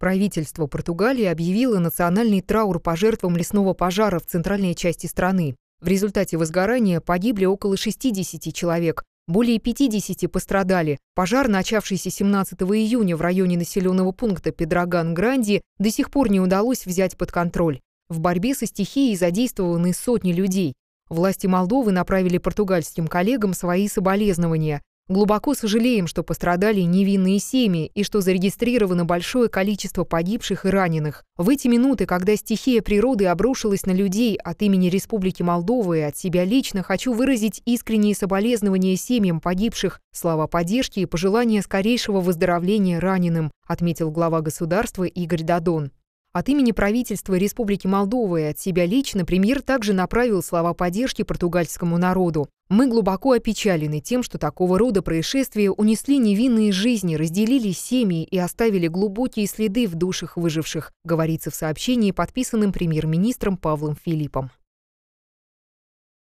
Правительство Португалии объявило национальный траур по жертвам лесного пожара в центральной части страны. В результате возгорания погибли около 60 человек, более 50 пострадали. Пожар, начавшийся 17 июня в районе населенного пункта Педраган-Гранди, до сих пор не удалось взять под контроль. В борьбе со стихией задействованы сотни людей. Власти Молдовы направили португальским коллегам свои соболезнования. Глубоко сожалеем, что пострадали невинные семьи и что зарегистрировано большое количество погибших и раненых. В эти минуты, когда стихия природы обрушилась на людей от имени Республики Молдова и от себя лично, хочу выразить искренние соболезнования семьям погибших, слова поддержки и пожелания скорейшего выздоровления раненым, отметил глава государства Игорь Дадон. От имени правительства Республики Молдова и от себя лично премьер также направил слова поддержки португальскому народу. «Мы глубоко опечалены тем, что такого рода происшествия унесли невинные жизни, разделили семьи и оставили глубокие следы в душах выживших», говорится в сообщении, подписанном премьер-министром Павлом Филиппом.